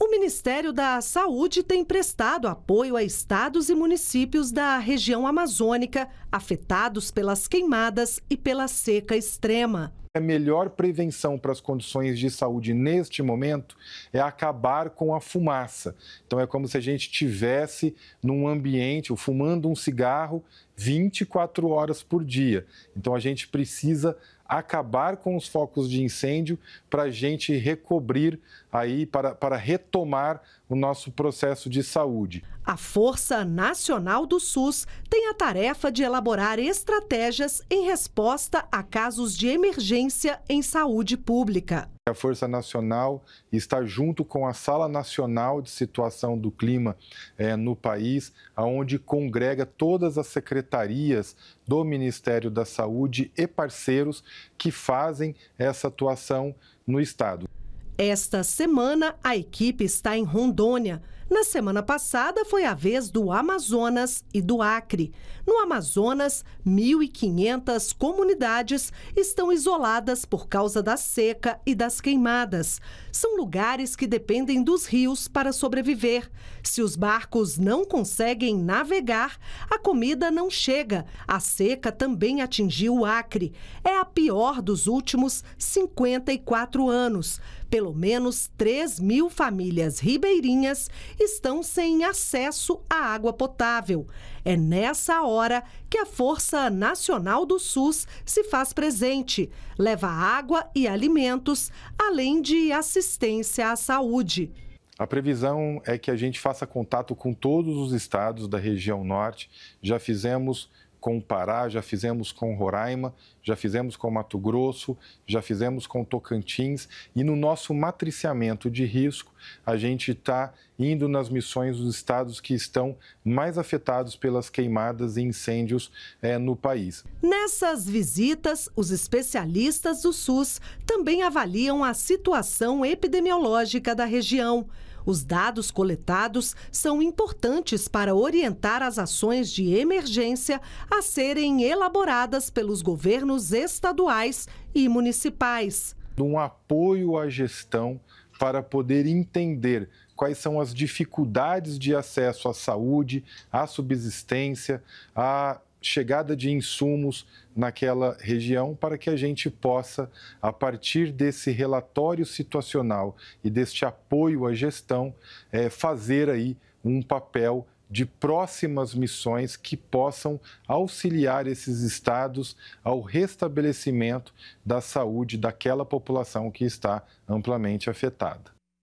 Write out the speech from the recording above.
O Ministério da Saúde tem prestado apoio a estados e municípios da região amazônica afetados pelas queimadas e pela seca extrema. A melhor prevenção para as condições de saúde neste momento é acabar com a fumaça. Então é como se a gente tivesse num ambiente, fumando um cigarro 24 horas por dia. Então a gente precisa acabar com os focos de incêndio para a gente recobrir aí, para, para retomar o nosso processo de saúde. A Força Nacional do SUS tem a tarefa de elaborar estratégias em resposta a casos de emergência em saúde pública a Força Nacional está junto com a Sala Nacional de Situação do Clima é, no país, aonde congrega todas as secretarias do Ministério da Saúde e parceiros que fazem essa atuação no Estado. Esta semana, a equipe está em Rondônia na semana passada foi a vez do Amazonas e do Acre. No Amazonas, 1.500 comunidades estão isoladas por causa da seca e das queimadas. São lugares que dependem dos rios para sobreviver. Se os barcos não conseguem navegar, a comida não chega. A seca também atingiu o Acre. É a pior dos últimos 54 anos. Pelo menos 3 mil famílias ribeirinhas estão sem acesso à água potável. É nessa hora que a Força Nacional do SUS se faz presente, leva água e alimentos, além de assistência à saúde. A previsão é que a gente faça contato com todos os estados da região norte. Já fizemos com o Pará, já fizemos com Roraima, já fizemos com Mato Grosso, já fizemos com Tocantins. E no nosso matriciamento de risco, a gente está indo nas missões dos estados que estão mais afetados pelas queimadas e incêndios é, no país. Nessas visitas, os especialistas do SUS também avaliam a situação epidemiológica da região. Os dados coletados são importantes para orientar as ações de emergência a serem elaboradas pelos governos estaduais e municipais. Um apoio à gestão para poder entender quais são as dificuldades de acesso à saúde, à subsistência, à chegada de insumos naquela região para que a gente possa, a partir desse relatório situacional e deste apoio à gestão, é, fazer aí um papel de próximas missões que possam auxiliar esses estados ao restabelecimento da saúde daquela população que está amplamente afetada.